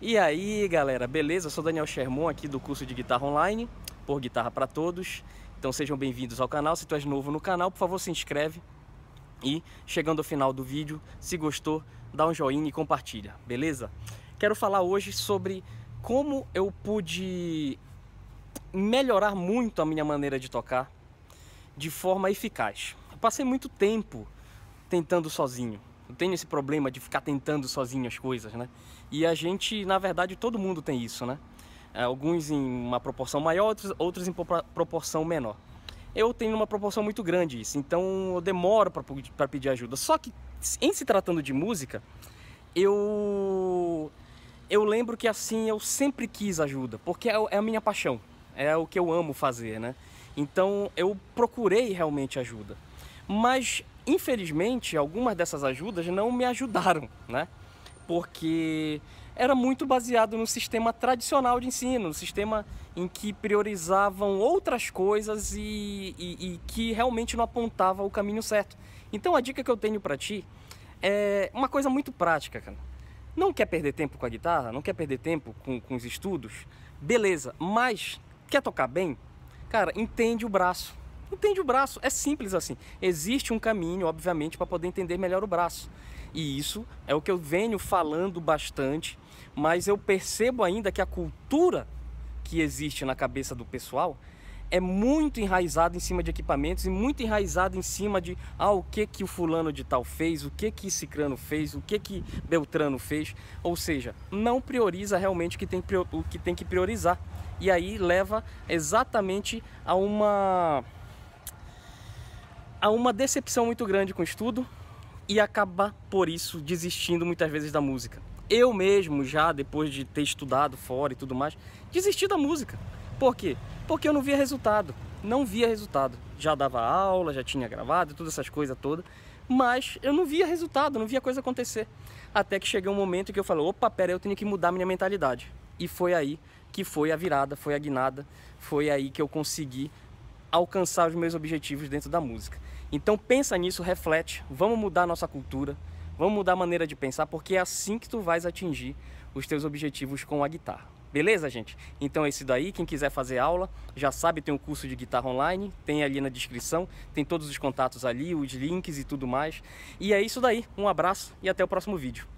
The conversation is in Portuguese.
E aí galera, beleza? Eu sou Daniel Sherman aqui do curso de Guitarra Online, por Guitarra para Todos. Então sejam bem-vindos ao canal, se tu és novo no canal, por favor se inscreve. E chegando ao final do vídeo, se gostou, dá um joinha e compartilha, beleza? Quero falar hoje sobre como eu pude melhorar muito a minha maneira de tocar de forma eficaz. Eu passei muito tempo tentando sozinho, eu tenho esse problema de ficar tentando sozinho as coisas, né? E a gente, na verdade, todo mundo tem isso, né? É, alguns em uma proporção maior, outros, outros em proporção menor. Eu tenho uma proporção muito grande isso, então eu demoro para pedir ajuda. Só que, em se tratando de música, eu eu lembro que assim eu sempre quis ajuda, porque é, é a minha paixão, é o que eu amo fazer, né? Então eu procurei realmente ajuda. Mas Infelizmente, algumas dessas ajudas não me ajudaram, né? Porque era muito baseado no sistema tradicional de ensino, no sistema em que priorizavam outras coisas e, e, e que realmente não apontava o caminho certo. Então a dica que eu tenho para ti é uma coisa muito prática, cara. Não quer perder tempo com a guitarra, não quer perder tempo com, com os estudos, beleza, mas quer tocar bem? Cara, entende o braço, Entende o braço, é simples assim. Existe um caminho, obviamente, para poder entender melhor o braço. E isso é o que eu venho falando bastante, mas eu percebo ainda que a cultura que existe na cabeça do pessoal é muito enraizada em cima de equipamentos e muito enraizada em cima de ah, o que que o fulano de tal fez, o que que Cicrano fez, o que que Beltrano fez, ou seja, não prioriza realmente o que tem, o que, tem que priorizar. E aí leva exatamente a uma há uma decepção muito grande com o estudo e acaba por isso desistindo muitas vezes da música. Eu mesmo já depois de ter estudado fora e tudo mais, desisti da música. Por quê? Porque eu não via resultado. Não via resultado. Já dava aula, já tinha gravado, todas essas coisas todas, mas eu não via resultado, não via coisa acontecer. Até que chegou um momento que eu falei: opa, pera, eu tenho que mudar minha mentalidade. E foi aí que foi a virada, foi a guinada, foi aí que eu consegui alcançar os meus objetivos dentro da música. Então pensa nisso, reflete, vamos mudar nossa cultura, vamos mudar a maneira de pensar, porque é assim que tu vais atingir os teus objetivos com a guitarra. Beleza, gente? Então é isso daí. Quem quiser fazer aula, já sabe, tem o um curso de guitarra online, tem ali na descrição, tem todos os contatos ali, os links e tudo mais. E é isso daí. Um abraço e até o próximo vídeo.